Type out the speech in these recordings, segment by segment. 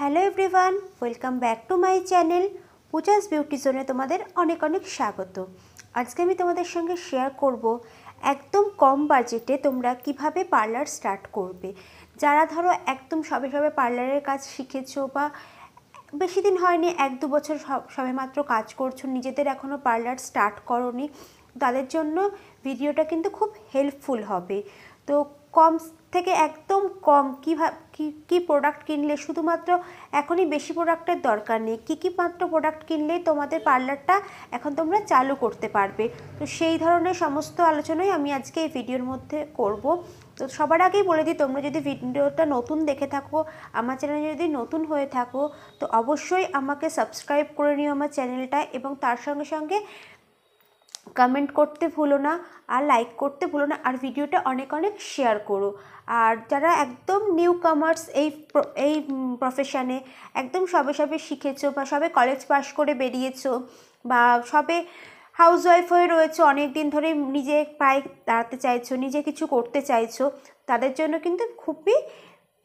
hello everyone welcome back to my channel Puja's beauty জোনে তোমাদের অনেক অনেক স্বাগত আজকে আমি তোমাদের সঙ্গে শেয়ার করব একদম কম বাজেটে তোমরা কিভাবে পার্লার স্টার্ট করবে যারা ধরো একদম সবে সবে পার্লারের কাজ শিখেছো বা বেশি দিন হয়নি এক দু বছর সবে মাত্র কাজ করছো নিজেদের এখনও পার্লার স্টার্ট করনি তাদের জন্য ভিডিওটা কিন্তু খুব হেল্পফুল হবে তো কম থেকে একদম কম কীভাবে কী কী প্রোডাক্ট কিনলে শুধুমাত্র এখনই বেশি প্রোডাক্টের দরকার নেই কী কী মাত্র প্রোডাক্ট কিনলেই তোমাদের পার্লারটা এখন তোমরা চালু করতে পারবে তো সেই ধরনের সমস্ত আলোচনাই আমি আজকে এই ভিডিওর মধ্যে করব তো সবার আগেই বলে দিই তোমরা যদি ভিডিওটা নতুন দেখে থাকো আমার চ্যানেলে যদি নতুন হয়ে থাকো তো অবশ্যই আমাকে সাবস্ক্রাইব করে নিও আমার চ্যানেলটা এবং তার সঙ্গে সঙ্গে কমেন্ট করতে ভুলো না আর লাইক করতে ভুলো না আর ভিডিওটা অনেক অনেক শেয়ার করো আর যারা একদম নিউ কমার্স এই এই প্রফেশানে একদম সবে সবে শিখেছো বা সবে কলেজ পাশ করে বেরিয়েছো বা সবে ওয়াইফ হয়ে রয়েছে অনেক দিন ধরে নিজে পায়ে দাঁড়াতে চাইছো নিজে কিছু করতে চাইছো তাদের জন্য কিন্তু খুবই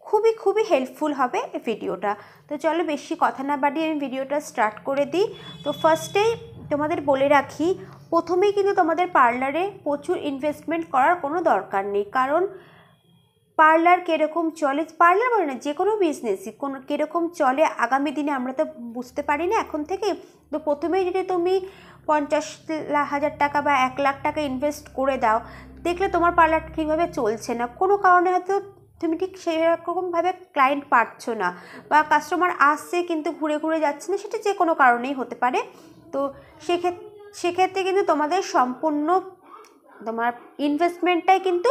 খুবই খুবই হেল্পফুল হবে এই ভিডিওটা তো চলো বেশি কথা না বাড়িয়ে আমি ভিডিওটা স্টার্ট করে দিই তো ফার্স্টেই তোমাদের বলে রাখি প্রথমেই কিন্তু তোমাদের পার্লারে প্রচুর ইনভেস্টমেন্ট করার কোনো দরকার নেই কারণ পার্লার কীরকম চলে পার্লার বলে না যে কোনো বিজনেসই কোনো কীরকম চলে আগামী দিনে আমরা তো বুঝতে পারি না এখন থেকে তো প্রথমে যদি তুমি পঞ্চাশ হাজার টাকা বা এক লাখ টাকা ইনভেস্ট করে দাও দেখলে তোমার পার্লার ঠিকভাবে চলছে না কোনো কারণে হয়তো তুমি ঠিক সেই রকমভাবে ক্লায়েন্ট পাচ্ছ না বা কাস্টমার আসছে কিন্তু ঘুরে ঘুরে যাচ্ছে না সেটা যে কোনো কারণেই হতে পারে তো সেক্ষেত্রে সেক্ষেত্রে কিন্তু তোমাদের সম্পূর্ণ তোমার ইনভেস্টমেন্টটাই কিন্তু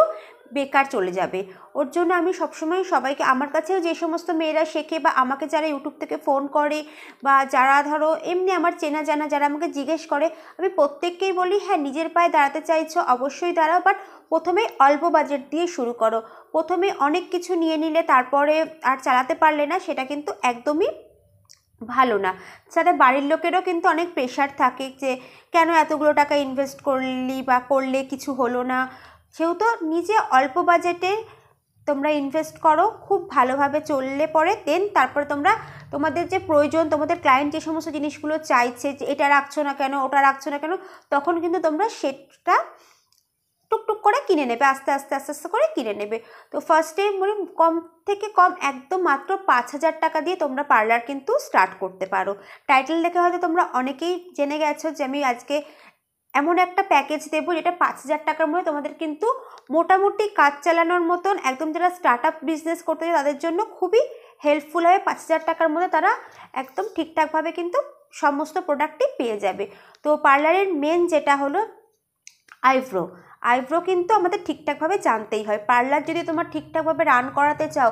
বেকার চলে যাবে ওর জন্য আমি সবসময় সবাইকে আমার কাছেও যে সমস্ত মেয়েরা শেখে বা আমাকে যারা ইউটিউব থেকে ফোন করে বা যারা ধরো এমনি আমার চেনা জানা যারা আমাকে জিজ্ঞেস করে আমি প্রত্যেককেই বলি হ্যাঁ নিজের পায়ে দাঁড়াতে চাইছো অবশ্যই দাঁড়াও বাট প্রথমে অল্প বাজেট দিয়ে শুরু করো প্রথমে অনেক কিছু নিয়ে নিলে তারপরে আর চালাতে পারলে না সেটা কিন্তু একদমই ভালো না সাথে বাড়ির লোকেরও কিন্তু অনেক প্রেশার থাকে যে কেন এতগুলো টাকা ইনভেস্ট করলি বা করলে কিছু হলো না সেহেতু নিজে অল্প বাজেটে তোমরা ইনভেস্ট করো খুব ভালোভাবে চললে পরে দেন তারপর তোমরা তোমাদের যে প্রয়োজন তোমাদের ক্লায়েন্ট যে সমস্ত জিনিসগুলো চাইছে যে এটা রাখছো না কেন ওটা রাখছো না কেন তখন কিন্তু তোমরা সেটা টুকটুক করে কিনে নেবে আস্তে আস্তে আস্তে আস্তে করে কিনে নেবে তো ফার্স্ট টাইম বলি কম থেকে কম একদম মাত্র পাঁচ হাজার টাকা দিয়ে তোমরা পার্লার কিন্তু স্টার্ট করতে পারো টাইটেল দেখে হয়তো তোমরা অনেকেই জেনে গেছো যে আমি আজকে এমন একটা প্যাকেজ দেব যেটা পাঁচ হাজার টাকার মধ্যে তোমাদের কিন্তু মোটামুটি কাজ চালানোর মতন একদম যারা স্টার্ট আপ বিজনেস করতে চায় তাদের জন্য খুবই হেল্পফুল হবে পাঁচ হাজার টাকার মধ্যে তারা একদম ঠিকঠাকভাবে কিন্তু সমস্ত প্রোডাক্টই পেয়ে যাবে তো পার্লারের মেন যেটা হলো আইব্রো আইব্রো কিন্তু আমাদের ঠিকঠাকভাবে জানতেই হয় পার্লার যদি তোমার ঠিকঠাকভাবে রান করাতে চাও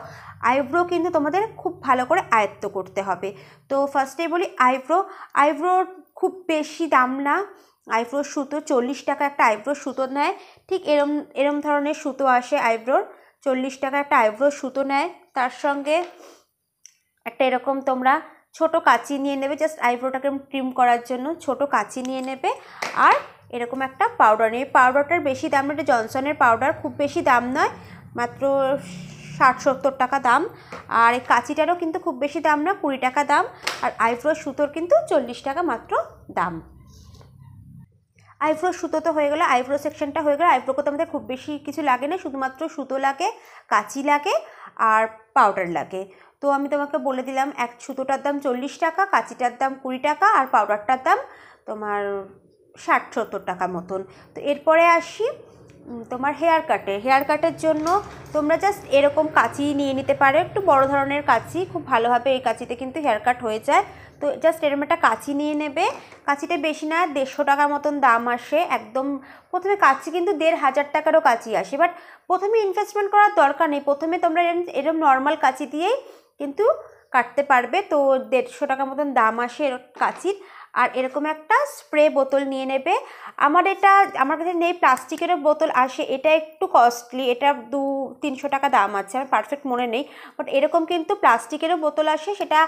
আইব্রো কিন্তু তোমাদের খুব ভালো করে আয়ত্ত করতে হবে তো ফার্স্টে বলি আইব্রো আইব্রো খুব বেশি দাম না আইব্রোর সুতো চল্লিশ টাকা একটা আইব্রোর সুতো নেয় ঠিক এরম এরম ধরনের সুতো আসে আইব্রোর চল্লিশ টাকা একটা আইব্রোর সুতো নেয় তার সঙ্গে একটা এরকম তোমরা ছোট কাঁচি নিয়ে নেবে জাস্ট আইব্রোটাকে ট্রিম করার জন্য ছোট কাঁচি নিয়ে নেবে আর এরকম একটা পাউডার এই পাউডারটার বেশি দাম এটা জনসনের পাউডার খুব বেশি দাম নয় মাত্র ষাট সত্তর টাকা দাম আর এই কাঁচিটারও কিন্তু খুব বেশি দাম না কুড়ি টাকা দাম আর আইব্রো সুতোর কিন্তু চল্লিশ টাকা মাত্র দাম আইব্রো সুতো তো হয়ে গেলো আইব্রো সেকশনটা হয়ে গেলো আইব্রো করতে আমাদের খুব বেশি কিছু লাগে না শুধুমাত্র সুতো লাগে কাঁচি লাগে আর পাউডার লাগে তো আমি তোমাকে বলে দিলাম এক সুতোটার দাম চল্লিশ টাকা কাঁচিটার দাম কুড়ি টাকা আর পাউডারটার দাম তোমার ষাট সত্তর টাকা মতন তো এরপরে আসি তোমার হেয়ার কাটে হেয়ার কাটের জন্য তোমরা জাস্ট এরকম কাঁচি নিয়ে নিতে পারো একটু বড় ধরনের কাঁচি খুব ভালোভাবে এই কাঁচিতে কিন্তু হেয়ার কাট হয়ে যায় তো জাস্ট এরকম একটা কাঁচি নিয়ে নেবে কাঁচিটা বেশি না দেড়শো টাকার মতন দাম আসে একদম প্রথমে কাঁচি কিন্তু দেড় হাজার টাকারও কাঁচি আসে বাট প্রথমে ইনভেস্টমেন্ট করার দরকার নেই প্রথমে তোমরা এরম এরম নর্মাল কাঁচি দিয়েই কিন্তু কাটতে পারবে তো দেড়শো টাকা মতন দাম আসে এর কাঁচির আর এরকম একটা স্প্রে বোতল নিয়ে নেবে আমার এটা আমার কাছে নেই প্লাস্টিকেরও বোতল আসে এটা একটু কস্টলি এটা দু তিনশো টাকা দাম আছে আমার পারফেক্ট মনে নেই বাট এরকম কিন্তু প্লাস্টিকেরও বোতল আসে সেটা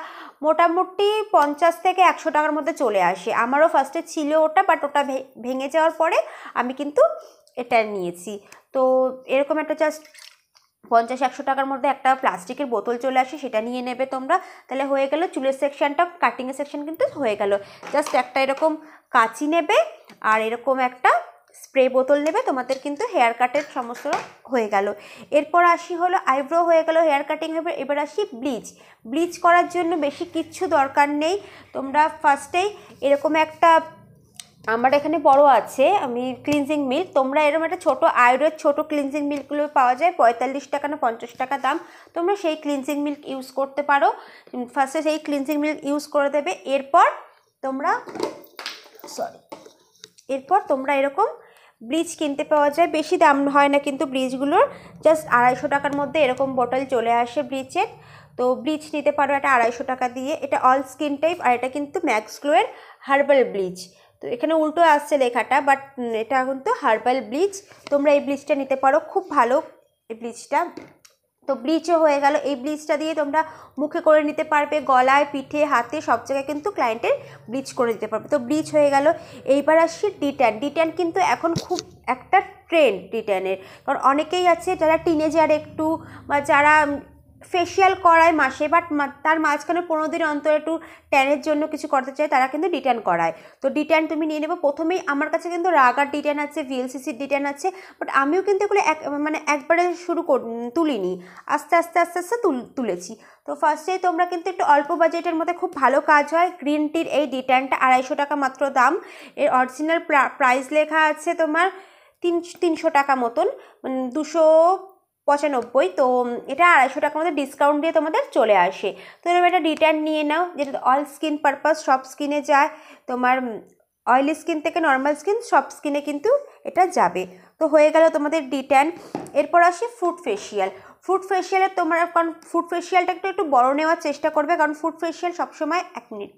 মোটামুটি পঞ্চাশ থেকে একশো টাকার মধ্যে চলে আসে আমারও ফার্স্টে ছিল ওটা বাট ওটা ভেঙে যাওয়ার পরে আমি কিন্তু এটা নিয়েছি তো এরকম একটা জাস্ট পঞ্চাশ একশো টাকার মধ্যে একটা প্লাস্টিকের বোতল চলে আসে সেটা নিয়ে নেবে তোমরা তাহলে হয়ে গেলো চুলের সেকশানটা কাটিংয়ের সেকশান কিন্তু হয়ে গেল জাস্ট একটা এরকম কাঁচি নেবে আর এরকম একটা স্প্রে বোতল নেবে তোমাদের কিন্তু হেয়ার কাটের সমস্ত হয়ে গেল এরপর আসি হলো আইব্রো হয়ে গেল হেয়ার কাটিং হবে এবার আসি ব্লিচ ব্লিচ করার জন্য বেশি কিচ্ছু দরকার নেই তোমরা ফার্স্টেই এরকম একটা আমার এখানে বড় আছে আমি ক্লিনজিং মিল্ক তোমরা এরকম একটা ছোটো আয়ুরের ছোটো ক্লিনজিং মিল্কগুলো পাওয়া যায় পঁয়তাল্লিশ টাকা না পঞ্চাশ টাকা দাম তোমরা সেই ক্লিনজিং মিল্ক ইউজ করতে পারো ফার্স্টে সেই ক্লিনজিং মিল্ক ইউজ করে দেবে এরপর তোমরা সরি এরপর তোমরা এরকম ব্লিচ কিনতে পাওয়া যায় বেশি দাম হয় না কিন্তু ব্লিচগুলোর জাস্ট আড়াইশো টাকার মধ্যে এরকম বোটল চলে আসে ব্রিজের তো ব্রিজ নিতে পারো এটা আড়াইশো টাকা দিয়ে এটা অল স্কিন টাইপ আর এটা কিন্তু ম্যাক্স গ্লোয়ের হার্বাল ব্লিচ তো এখানে উল্টো আসছে লেখাটা বাট এটা এখন তো হার্বাল ব্লিচ তোমরা এই ব্লিচটা নিতে পারো খুব ভালো এই ব্লিচটা তো ব্লিচও হয়ে গেল এই ব্লিচটা দিয়ে তোমরা মুখে করে নিতে পারবে গলায় পিঠে হাতে সব জায়গায় কিন্তু ক্লায়েন্টের ব্লিচ করে দিতে পারবে তো ব্লিচ হয়ে গেল এইবার আসছি ডিট্যান ডিট্যান কিন্তু এখন খুব একটা ট্রেন্ড ডিট্যানের কারণ অনেকেই আছে যারা টিনেজার একটু বা যারা ফেশিয়াল করায় মাসে বাট তার মাঝখানে পনেরো দিন অন্তর একটু ট্যানের জন্য কিছু করতে চায় তারা কিন্তু ডিট্যান করায় তো ডিট্যান তুমি নিয়ে নেবো প্রথমেই আমার কাছে কিন্তু রাগার ডিট্যান আছে ভিএলসিসির ডিট্যান আছে বাট আমিও কিন্তু এগুলো এক মানে একবারে শুরু কর তুলিনি আস্তে আস্তে আস্তে আস্তে তুলেছি তো ফার্স্টে তোমরা কিন্তু একটু অল্প বাজেটের মধ্যে খুব ভালো কাজ হয় গ্রিন টির এই ডিট্যানটা আড়াইশো টাকা মাত্র দাম এর অরিজিনাল প্রাইস লেখা আছে তোমার তিন তিনশো টাকা মতন মানে দুশো পঁচানব্বই তো এটা আড়াইশো টাকার মধ্যে ডিসকাউন্ট দিয়ে তোমাদের চলে আসে তো এরকম একটা রিটার্ন নিয়ে নাও যেটা অল স্কিন পারপাস সব স্কিনে যায় তোমার অয়েলি স্কিন থেকে নর্মাল স্কিন সব স্কিনে কিন্তু এটা যাবে তো হয়ে গেল তোমাদের ডিট্যান এরপর আসে ফুড ফেশিয়াল ফুড ফেশিয়ালের তোমরা কারণ ফুড ফেশিয়ালটা একটু একটু বড় নেওয়ার চেষ্টা করবে কারণ ফুড ফেশিয়াল সবসময় এক মিনিট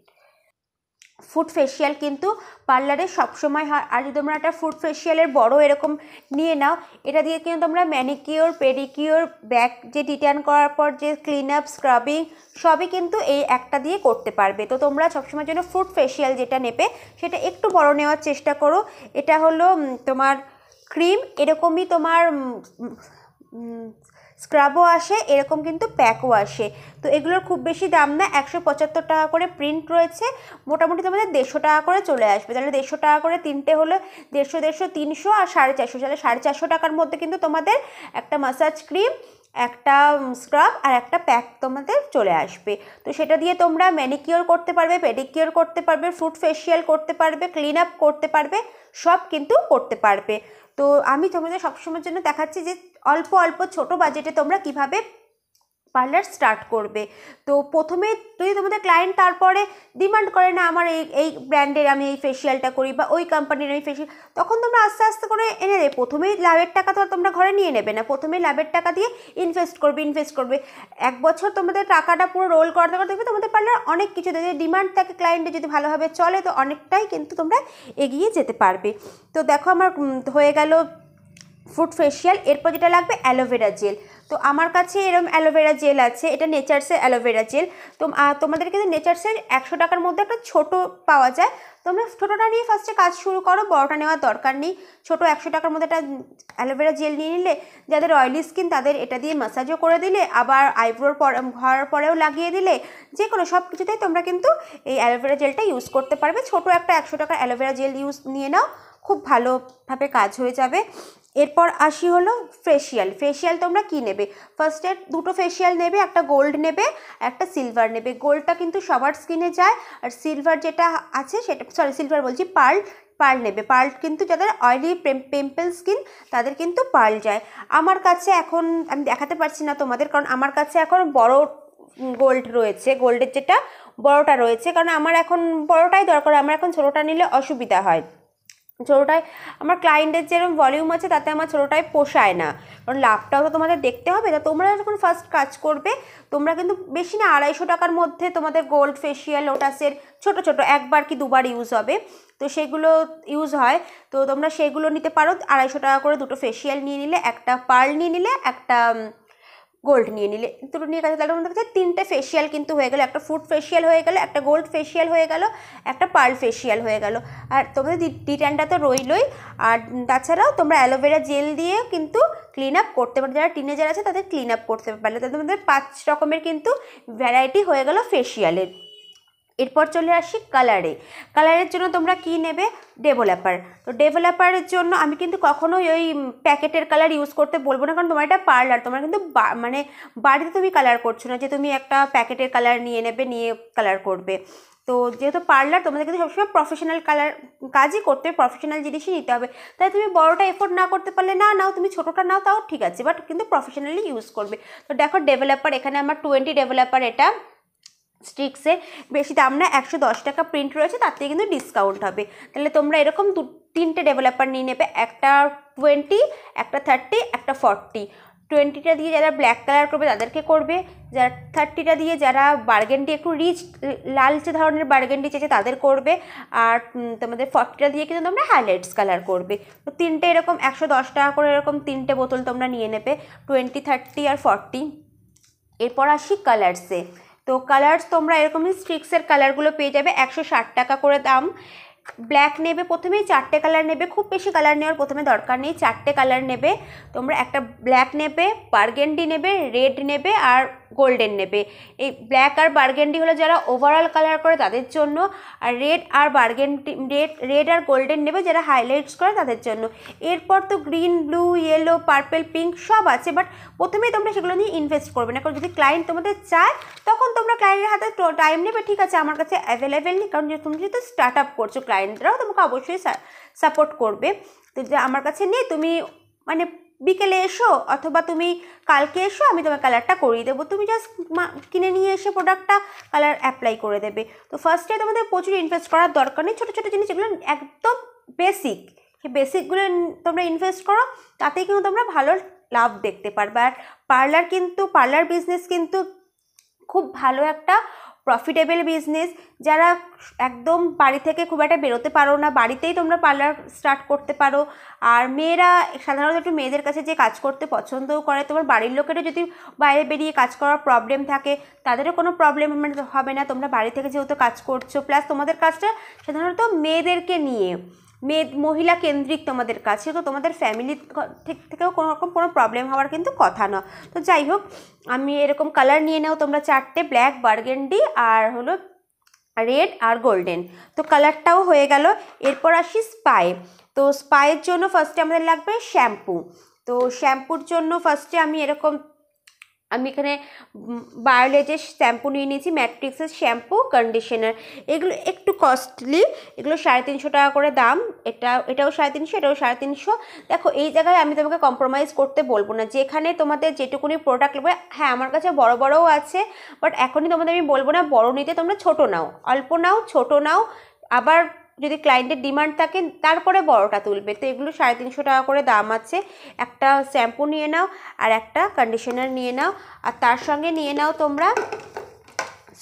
ফুড ফেশিয়াল কিন্তু পার্লারে সবসময় হয় আর যদি তোমরা একটা ফুড ফেশিয়ালের বড় এরকম নিয়ে নাও এটা দিয়ে কিন্তু তোমরা ম্যানিকিওর পেডিকিওর ব্যাক যে ডিটার্ন করার পর যে ক্লিন আপ স্ক্রাবিং সবই কিন্তু এই একটা দিয়ে করতে পারবে তো তোমরা সবসময়ের জন্য ফুড ফেশিয়াল যেটা নেবে সেটা একটু বড় নেওয়ার চেষ্টা করো এটা হলো তোমার ক্রিম এরকমই তোমার স্ক্রাবও আসে এরকম কিন্তু প্যাকও আসে তো এগুলোর খুব বেশি দাম না একশো পঁচাত্তর টাকা করে প্রিন্ট রয়েছে মোটামুটি তোমাদের দেড়শো টাকা করে চলে আসবে তাহলে দেড়শো টাকা করে তিনটে হলো দেড়শো দেড়শো তিনশো আর সাড়ে চারশো তাহলে সাড়ে চারশো টাকার মধ্যে কিন্তু তোমাদের একটা মাসাজ ক্রিম একটা স্ক্রাব আর একটা প্যাক তোমাদের চলে আসবে তো সেটা দিয়ে তোমরা ম্যানিকিওর করতে পারবে পেডিকিওর করতে পারবে ফ্রুট ফেশিয়াল করতে পারবে ক্লিন আপ করতে পারবে সব কিন্তু করতে পারবে তো আমি তোমাদের সবসময়ের জন্য দেখাচ্ছি যে অল্প অল্প ছোট বাজেটে তোমরা কিভাবে পার্লার স্টার্ট করবে তো প্রথমে যদি তোমাদের ক্লায়েন্ট তারপরে ডিমান্ড করে না আমার এই এই ব্র্যান্ডের আমি এই ফেসিয়ালটা করি বা ওই কোম্পানির আমি ফেসিয়াল তখন তোমরা আস্তে আস্তে করে এনে দেবে প্রথমেই লাভের টাকা তো তোমরা ঘরে নিয়ে নেবে না প্রথমেই লাভের টাকা দিয়ে ইনভেস্ট করবে ইনভেস্ট করবে এক বছর তোমাদের টাকাটা পুরো রোল করতে করতে দেখবে তোমাদের পার্লার অনেক কিছু যদি ডিমান্ড থাকে ক্লায়েন্টের যদি ভালোভাবে চলে তো অনেকটাই কিন্তু তোমরা এগিয়ে যেতে পারবে তো দেখো আমার হয়ে গেল ফুড ফেসিয়াল এরপর যেটা লাগবে অ্যালোভেরা জেল তো আমার কাছে এরম অ্যালোভেরা জেল আছে এটা নেচার্সের অ্যালোভেরা জেল তো তোমাদের কিন্তু নেচার্সের একশো টাকার মধ্যে একটা ছোট পাওয়া যায় তোমরা ছোটোটা নিয়ে ফার্স্টে কাজ শুরু করো বড়টা নেওয়ার দরকার নেই ছোটো একশো টাকার মধ্যে একটা অ্যালোভেরা জেল নিয়ে নিলে যাদের অয়েলি স্কিন তাদের এটা দিয়ে ম্যাসাজও করে দিলে আবার আইব্রোর পর ঘর পরেও লাগিয়ে দিলে যে কোনো সব কিছুতেই তোমরা কিন্তু এই অ্যালোভেরা জেলটা ইউজ করতে পারবে ছোটো একটা একশো টাকার অ্যালোভেরা জেল ইউজ নিয়ে নাও খুব ভালোভাবে কাজ হয়ে যাবে এরপর আসি হলো ফেশিয়াল ফেশিয়াল তোমরা কি নেবে ফার্স্টে দুটো ফেশিয়াল নেবে একটা গোল্ড নেবে একটা সিলভার নেবে গোল্ডটা কিন্তু সবার স্কিনে যায় আর সিলভার যেটা আছে সেটা সরি সিলভার বলছি পার্ল পার্ল নেবে পার্ল কিন্তু যাদের অয়েলি পিম্পল স্কিন তাদের কিন্তু পার্ল যায় আমার কাছে এখন আমি দেখাতে পারছি না তোমাদের কারণ আমার কাছে এখন বড় গোল্ড রয়েছে গোল্ডের যেটা বড়টা রয়েছে কারণ আমার এখন বড়টাই দরকার আমার এখন ছোটোটা নিলে অসুবিধা হয় ছোটোটায় আমার ক্লায়েন্টের যেরকম ভলিউম আছে তাতে আমার ছোটোটায় পোষায় না কারণ লাভটাও তো তোমাদের দেখতে হবে তা তোমরা যখন ফার্স্ট কাজ করবে তোমরা কিন্তু বেশি না আড়াইশো টাকার মধ্যে তোমাদের গোল্ড ফেসিয়াল লোটাসের ছোট ছোট একবার কি দুবার ইউজ হবে তো সেগুলো ইউজ হয় তো তোমরা সেগুলো নিতে পারো আড়াইশো টাকা করে দুটো ফেসিয়াল নিয়ে নিলে একটা পার্ল নিয়ে নিলে একটা গোল্ড নিয়ে নিলে দুটো নিয়ে তাহলে মনে হচ্ছে তিনটে ফেশিয়াল কিন্তু হয়ে গেল একটা ফুড ফেশিয়াল হয়ে গেল একটা গোল্ড ফেশিয়াল হয়ে গেল একটা পার্ল ফেশিয়াল হয়ে গেল আর তোমাদের টিট্যানটা তো রইলই আর তাছাড়াও তোমরা অ্যালোভেরা জেল দিয়ে কিন্তু ক্লিন আপ করতে পারো যারা টিনেজার আছে তাদের ক্লিন আপ করতে পারলে তাদের মধ্যে পাঁচ রকমের কিন্তু ভ্যারাইটি হয়ে গেলো ফেশিয়ালের এরপর চলে আসি কালারে কালারের জন্য তোমরা কি নেবে ডেভেলপার তো ডেভেলপারের জন্য আমি কিন্তু কখনোই ওই প্যাকেটের কালার ইউজ করতে বলবো না কারণ তোমার এটা পার্লার তোমার কিন্তু মানে বাড়িতে তুমি কালার করছো না যে তুমি একটা প্যাকেটের কালার নিয়ে নেবে নিয়ে কালার করবে তো যেহেতু পার্লার তোমাদের কিন্তু সবসময় প্রফেশনাল কালার কাজই করতে প্রফেশনাল জিনিসই নিতে হবে তাই তুমি বড়টা এফোর্ড না করতে পারলে না নাও তুমি ছোটোটা নাও তাও ঠিক আছে বাট কিন্তু প্রফেশনালি ইউজ করবে তো দেখো ডেভেলপার এখানে আমার টোয়েন্টি ডেভেলপার এটা স্টিক্সের বেশি দাম না একশো দশ টাকা প্রিন্ট রয়েছে তার থেকে কিন্তু ডিসকাউন্ট হবে তাহলে তোমরা এরকম দু তিনটে ডেভেলপার নিয়ে নেবে একটা টোয়েন্টি একটা থার্টি একটা ফর্টি টোয়েন্টিটা দিয়ে যারা ব্ল্যাক কালার করবে তাদেরকে করবে যারা থার্টিটা দিয়ে যারা বার্গেনটি একটু রিচ লালচে ধরনের বার্গেনটি চেয়েছে তাদের করবে আর তোমাদের ফর্টিটা দিয়ে কিন্তু তোমরা হাইলাইটস কালার করবে তো তিনটে এরকম একশো দশ টাকা করে এরকম তিনটে বোতল তোমরা নিয়ে নেবে টোয়েন্টি থার্টি আর ফর্টি এরপর আসি কালার্সে তো কালার্স তোমরা এরকমই স্ট্রিক্সের কালারগুলো পেয়ে যাবে একশো টাকা করে দাম ব্ল্যাক নেবে প্রথমেই চারটে কালার নেবে খুব বেশি কালার নেওয়ার প্রথমে দরকার নেই চারটে কালার নেবে তোমরা একটা ব্ল্যাক নেবে বার্গেন্ডি নেবে রেড নেবে আর গোল্ডেন নেবে এই ব্ল্যাক আর বার্গেন্ডি হলো যারা ওভারঅল কালার করে তাদের জন্য আর রেড আর বার্গেন্ডি রেড রেড আর গোল্ডেন নেবে যারা হাইলাইটস করে তাদের জন্য এরপর তো green blue yellow purple pink সব আছে বাট প্রথমেই তোমরা সেগুলো নিয়ে ইনভেস্ট করবে না কারণ যদি ক্লায়েন্ট তোমাদের চায় তখন তোমরা ক্লায়েন্টের হাতে টাইম নেবে ঠিক আছে আমার কাছে অ্যাভেলেবেল নেই কারণ তুমি যেহেতু স্টার্ট আপ করছো ক্লায়েন্টরাও তোমাকে অবশ্যই সাপোর্ট করবে তো যে আমার কাছে নেই তুমি মানে বিকেলে এসো অথবা তুমি কালকে এসো আমি তোমার কালারটা করিয়ে দেবো তুমি জাস্ট কিনে নিয়ে এসে প্রোডাক্টটা কালার অ্যাপ্লাই করে দেবে তো ফার্স্টে তোমাদের প্রচুর ইনভেস্ট করার দরকার নেই ছোটো ছোটো জিনিস এগুলো একদম বেসিক সেই বেসিকগুলো তোমরা ইনভেস্ট করো তাতেই কিন্তু তোমরা ভালো লাভ দেখতে পারবে আর পার্লার কিন্তু পার্লার বিজনেস কিন্তু খুব ভালো একটা প্রফিটেবল বিজনেস যারা একদম বাড়ি থেকে খুব একটা বেরোতে পারো না বাড়িতেই তোমরা পার্লার স্টার্ট করতে পারো আর মেয়েরা সাধারণত একটু মেয়েদের কাছে যে কাজ করতে পছন্দও করে তোমার বাড়ির লোকেরও যদি বাইরে বেরিয়ে কাজ করার প্রবলেম থাকে তাদেরও কোনো প্রবলেম মানে হবে না তোমরা বাড়ি থেকে যেহেতু কাজ করছো প্লাস তোমাদের কাজটা সাধারণত মেয়েদেরকে নিয়ে মেদ মহিলা কেন্দ্রিক তোমাদের কাছে তো তোমাদের ফ্যামিলি থেকেও কোনো রকম কোনো প্রবলেম হওয়ার কিন্তু কথা নয় তো যাই হোক আমি এরকম কালার নিয়ে নাও তোমরা চারটে ব্ল্যাক বার্গেন্ডি আর হলো রেড আর গোল্ডেন তো কালারটাও হয়ে গেল এরপর আসি স্পাই তো স্পাইয়ের জন্য ফার্স্টে আমাদের লাগবে শ্যাম্পু তো শ্যাম্পুর জন্য ফার্স্টে আমি এরকম আমি এখানে বায়োলেজের শ্যাম্পু নিয়ে নিয়েছি ম্যাট্রিক্সের শ্যাম্পু কন্ডিশনার এগুলো একটু কস্টলি এগুলো সাড়ে তিনশো টাকা করে দাম এটা এটাও সাড়ে তিনশো এটাও সাড়ে তিনশো দেখো এই জায়গায় আমি তোমাকে কম্প্রোমাইজ করতে বলবো না যেখানে তোমাদের যেটুকুনি প্রোডাক্ট লাগবে হ্যাঁ আমার কাছে বড় বড়ও আছে বাট এখনই তোমাদের আমি বলবো না বড় নিতে তোমরা ছোট নাও অল্প নাও ছোট নাও আবার যদি ক্লায়েন্টের ডিমান্ড থাকে তারপরে বড়টা তুলবে তো এগুলো সাড়ে তিনশো টাকা করে দাম আছে একটা শ্যাম্পু নিয়ে নাও আর একটা কন্ডিশনার নিয়ে নাও আর তার সঙ্গে নিয়ে নাও তোমরা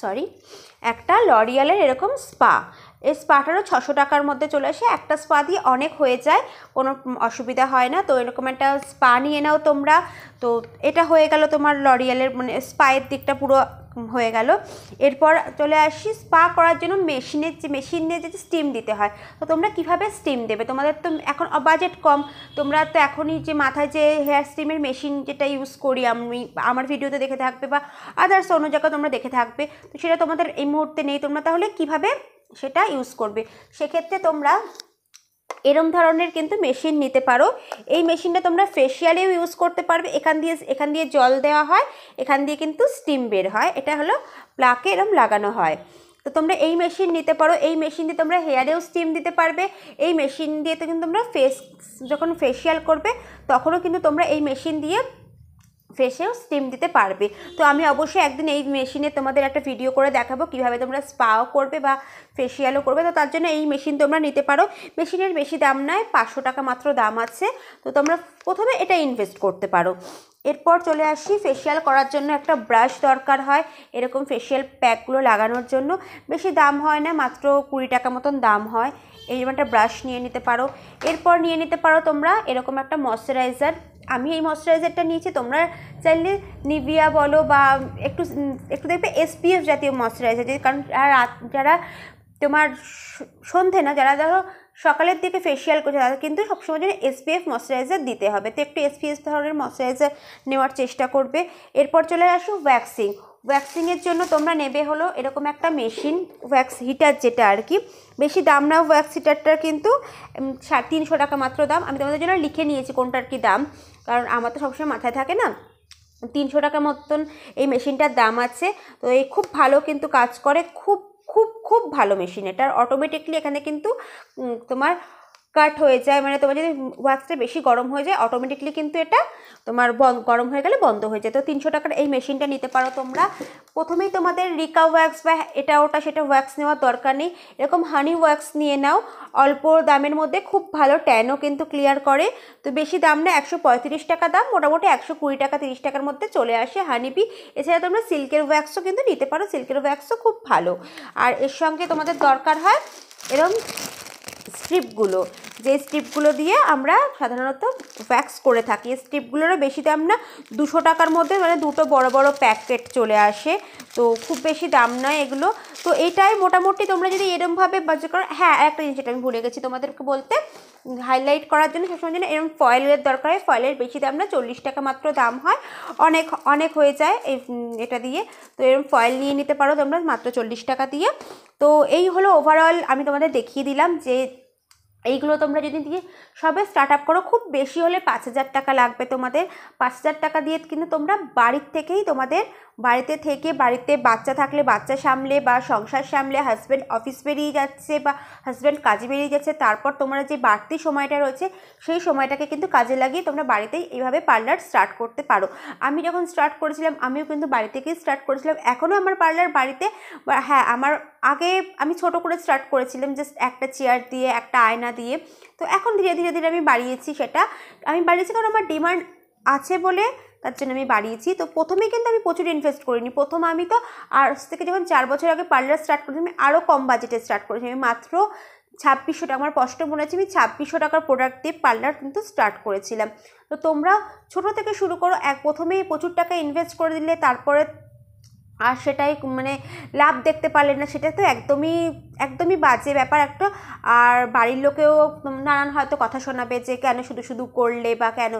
সরি একটা লরিয়ালের এরকম স্পা এই স্পাটারও ছশো টাকার মধ্যে চলে আসে একটা স্পা দিয়ে অনেক হয়ে যায় কোনো অসুবিধা হয় না তো এরকম একটা স্পা নিয়ে নাও তোমরা তো এটা হয়ে গেল তোমার লরিয়ালের মানে স্পায়ের দিকটা পুরো হয়ে গেল এরপর চলে আসি স্পা করার জন্য মেশিনের যে মেশিনে যে স্টিম দিতে হয় তো তোমরা কিভাবে স্টিম দেবে তোমাদের তো এখন বাজেট কম তোমরা তো এখনই যে মাথায় যে হেয়ার স্টিমের মেশিন যেটা ইউজ করি আমি আমার ভিডিওতে দেখে থাকবে বা আদার্স অন্য জায়গায় তোমরা দেখে থাকবে তো সেটা তোমাদের এই মুহূর্তে নেই তোমরা তাহলে কিভাবে সেটা ইউজ করবে সেক্ষেত্রে তোমরা এরম ধরনের কিন্তু মেশিন নিতে পারো এই মেশিনটা তোমরা ফেশিয়ালেও ইউজ করতে পারবে এখান দিয়ে এখান দিয়ে জল দেওয়া হয় এখান দিয়ে কিন্তু স্টিম বের হয় এটা হলো প্লাকে এরম লাগানো হয় তো তোমরা এই মেশিন নিতে পারো এই মেশিন দিয়ে তোমরা হেয়ারেও স্টিম দিতে পারবে এই মেশিন দিয়ে তো কিন্তু তোমরা ফেস যখন ফেশিয়াল করবে তখনও কিন্তু তোমরা এই মেশিন দিয়ে ফেসেও স্টিম দিতে পারবে তো আমি অবশ্যই একদিন এই মেশিনে তোমাদের একটা ভিডিও করে দেখাবো কিভাবে তোমরা স্পাও করবে বা ফেসিয়ালও করবে তো তার জন্য এই মেশিন তোমরা নিতে পারো মেশিনের বেশি দাম নয় পাঁচশো টাকা মাত্র দাম আছে তো তোমরা প্রথমে এটা ইনভেস্ট করতে পারো এরপর চলে আসি ফেশিয়াল করার জন্য একটা ব্রাশ দরকার হয় এরকম ফেশিয়াল প্যাকগুলো লাগানোর জন্য বেশি দাম হয় না মাত্র কুড়ি টাকা মতন দাম হয় এই একটা ব্রাশ নিয়ে নিতে পারো এরপর নিয়ে নিতে পারো তোমরা এরকম একটা ময়শ্চারাইজার আমি এই ময়শ্চারাইজারটা নিয়েছি তোমরা চাইলে নিভিয়া বলো বা একটু একটু দেখবে এসপিএফ জাতীয় ময়শ্চারাইজার যদি কারণ যারা তোমার সন্ধে না যারা ধরো সকালের দিকে ফেসিয়াল করছে তাদের কিন্তু সবসময় জন্য এসপিএফ ময়শ্চারাইজার দিতে হবে তো একটু এসপিএফ ধরনের ময়শ্চারাইজার নেওয়ার চেষ্টা করবে এরপর চলে আসো ভ্যাকসিন ওয়্যাক্সিংয়ের জন্য তোমরা নেবে হলো এরকম একটা মেশিন ওয়্যাক্স হিটার যেটা আর কি বেশি দাম না ওয়্যাক্স হিটারটার কিন্তু তিনশো টাকা মাত্র দাম আমি তোমাদের জন্য লিখে নিয়েছি কোনটার কি দাম কারণ আমার তো সবসময় মাথায় থাকে না তিনশো টাকা মতন এই মেশিনটার দাম আছে তো এই খুব ভালো কিন্তু কাজ করে খুব খুব খুব ভালো মেশিন এটার অটোমেটিকলি এখানে কিন্তু তোমার কাট হয়ে যায় মানে তোমার যদি ওয়াক্সটা বেশি গরম হয়ে যায় অটোমেটিকলি কিন্তু এটা তোমার গরম হয়ে গেলে বন্ধ হয়ে যায় তো তিনশো টাকার এই মেশিনটা নিতে পারো তোমরা প্রথমেই তোমাদের রিকা ওয়াক্স বা এটা ওটা সেটা ওয়াক্স নেওয়ার দরকার নেই এরকম হানি ওয়াক্স নিয়ে নাও অল্প দামের মধ্যে খুব ভালো ট্যানও কিন্তু ক্লিয়ার করে তো বেশি দাম না একশো পঁয়ত্রিশ টাকা দাম মোটামুটি একশো কুড়ি টাকা তিরিশ টাকার মধ্যে চলে আসে পি এছাড়া তোমরা সিল্কের ওয়াক্সও কিন্তু নিতে পারো সিল্কের ওয়াক্সও খুব ভালো আর এর সঙ্গে তোমাদের দরকার হয় এরকম স্ট্রিপগুলো যে স্ট্রিপগুলো দিয়ে আমরা সাধারণত প্যাক্স করে থাকি স্ট্রিপগুলোরও বেশি দাম না দুশো টাকার মধ্যে মানে দুটো বড় বড় প্যাকেট চলে আসে তো খুব বেশি দাম নয় এগুলো তো এটাই মোটামুটি তোমরা যদি এরমভাবে বাজে করো হ্যাঁ একটা জিনিস এটা আমি ভুলে গেছি তোমাদেরকে বলতে হাইলাইট করার জন্য সবসময় জন্য এরকম ফয়েলের দরকার হয় ফয়েলের বেশি দাম না চল্লিশ টাকা মাত্র দাম হয় অনেক অনেক হয়ে যায় এটা দিয়ে তো এরকম ফয়েল নিয়ে নিতে পারো তোমরা মাত্র চল্লিশ টাকা দিয়ে তো এই হলো ওভারঅল আমি তোমাদের দেখিয়ে দিলাম যে এইগুলো তোমরা যদি দিয়ে সবে স্টার্ট আপ করো খুব বেশি হলে পাঁচ হাজার টাকা লাগবে তোমাদের পাঁচ হাজার টাকা দিয়ে কিন্তু তোমরা বাড়ির থেকেই তোমাদের বাড়িতে থেকে বাড়িতে বাচ্চা থাকলে বাচ্চা সামলে বা সংসার সামলে হাজব্যান্ড অফিস বেরিয়ে যাচ্ছে বা হাজব্যান্ড কাজে বেরিয়ে যাচ্ছে তারপর তোমরা যে বাড়তি সময়টা রয়েছে সেই সময়টাকে কিন্তু কাজে লাগিয়ে তোমরা বাড়িতেই এইভাবে পার্লার স্টার্ট করতে পারো আমি যখন স্টার্ট করেছিলাম আমিও কিন্তু বাড়ি থেকেই স্টার্ট করেছিলাম এখনও আমার পার্লার বাড়িতে হ্যাঁ আমার আগে আমি ছোট করে স্টার্ট করেছিলাম জাস্ট একটা চেয়ার দিয়ে একটা আয়না দিয়ে তো এখন ধীরে ধীরে ধীরে আমি বাড়িয়েছি সেটা আমি বাড়িয়েছি কারণ আমার ডিমান্ড আছে বলে তার জন্য আমি বাড়িয়েছি তো প্রথমে কিন্তু আমি প্রচুর ইনভেস্ট করিনি প্রথম আমি তো আর্টস থেকে যখন চার বছর আগে পার্লার স্টার্ট করেছি আমি আরও কম বাজেটে স্টার্ট করেছি আমি মাত্র ছাব্বিশশো টাকা আমার কষ্ট মনে আছে আমি ছাব্বিশশো টাকার প্রোডাক্ট দিয়ে পার্লার কিন্তু স্টার্ট করেছিলাম তো তোমরা ছোট থেকে শুরু করো এক প্রথমেই প্রচুর টাকা ইনভেস্ট করে দিলে তারপরে আর সেটাই মানে লাভ দেখতে পারলেন না সেটা তো একদমই একদমই বাজে ব্যাপার একটা আর বাড়ির লোকেও নানান হয়তো কথা শোনাবে যে কেন শুধু শুধু করলে বা কেন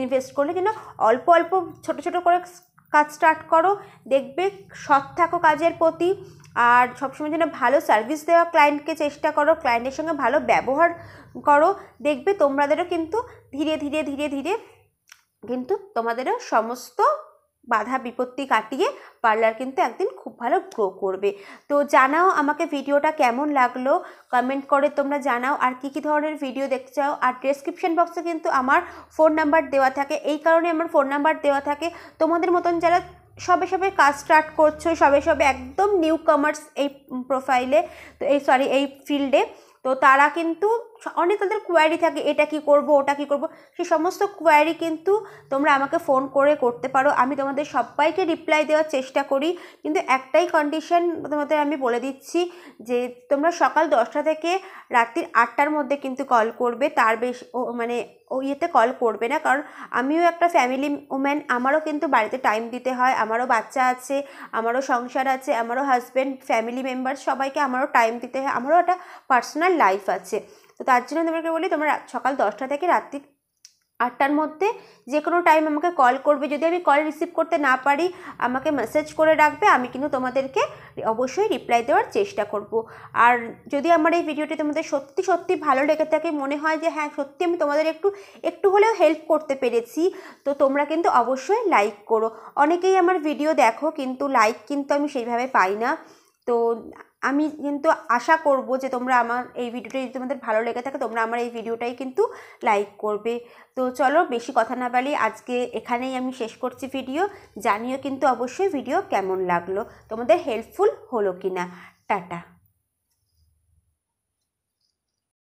ইনভেস্ট করলে যেন অল্প অল্প ছোট ছোট করে কাজ স্টার্ট করো দেখবে সৎ থাকো কাজের প্রতি আর সবসময় যেন ভালো সার্ভিস দেওয়া ক্লায়েন্টকে চেষ্টা করো ক্লায়েন্টের সঙ্গে ভালো ব্যবহার করো দেখবে তোমাদেরও কিন্তু ধীরে ধীরে ধীরে ধীরে কিন্তু তোমাদেরও সমস্ত বাধা বিপত্তি কাটিয়ে পার্লার কিন্তু একদিন খুব ভালো গ্রো করবে তো জানাও আমাকে ভিডিওটা কেমন লাগলো কমেন্ট করে তোমরা জানাও আর কি কি ধরনের ভিডিও দেখতে চাও আর ডিসক্রিপশান বক্সে কিন্তু আমার ফোন নাম্বার দেওয়া থাকে এই কারণে আমার ফোন নাম্বার দেওয়া থাকে তোমাদের মতন যারা সবে সবে কাজ স্টার্ট করছো সবে সবে একদম নিউ কমার্স এই প্রোফাইলে তো এই সরি এই ফিল্ডে তো তারা কিন্তু অনেক তাদের কোয়ারি থাকে এটা কি করব ওটা কি করব সেই সমস্ত কোয়ারি কিন্তু তোমরা আমাকে ফোন করে করতে পারো আমি তোমাদের সবাইকে রিপ্লাই দেওয়ার চেষ্টা করি কিন্তু একটাই কন্ডিশন তোমাদের আমি বলে দিচ্ছি যে তোমরা সকাল দশটা থেকে রাত্রির আটটার মধ্যে কিন্তু কল করবে তার বেশ মানে ও ইয়েতে কল করবে না কারণ আমিও একটা ফ্যামিলি ওম্যান আমারও কিন্তু বাড়িতে টাইম দিতে হয় আমারও বাচ্চা আছে আমারও সংসার আছে আমারও হাজব্যান্ড ফ্যামিলি মেম্বার সবাইকে আমারও টাইম দিতে হয় আমারও একটা পার্সোনাল লাইফ আছে তো তার জন্য তোমাকে বলি তোমরা সকাল দশটা থেকে রাত্রি আটটার মধ্যে যে কোনো টাইম আমাকে কল করবে যদি আমি কল রিসিভ করতে না পারি আমাকে মেসেজ করে রাখবে আমি কিন্তু তোমাদেরকে অবশ্যই রিপ্লাই দেওয়ার চেষ্টা করব আর যদি আমার এই ভিডিওটি তোমাদের সত্যি সত্যি ভালো লেগে থাকে মনে হয় যে হ্যাঁ সত্যি আমি তোমাদের একটু একটু হলেও হেল্প করতে পেরেছি তো তোমরা কিন্তু অবশ্যই লাইক করো অনেকেই আমার ভিডিও দেখো কিন্তু লাইক কিন্তু আমি সেইভাবে পাই না তো আমি কিন্তু আশা করব যে তোমরা আমার এই ভিডিওটা যদি তোমাদের ভালো লেগে থাকে তোমরা আমার এই ভিডিওটাই কিন্তু লাইক করবে তো চলো বেশি কথা না বলি আজকে এখানেই আমি শেষ করছি ভিডিও জানিও কিন্তু অবশ্যই ভিডিও কেমন লাগলো তোমাদের হেল্পফুল হলো কি না টাটা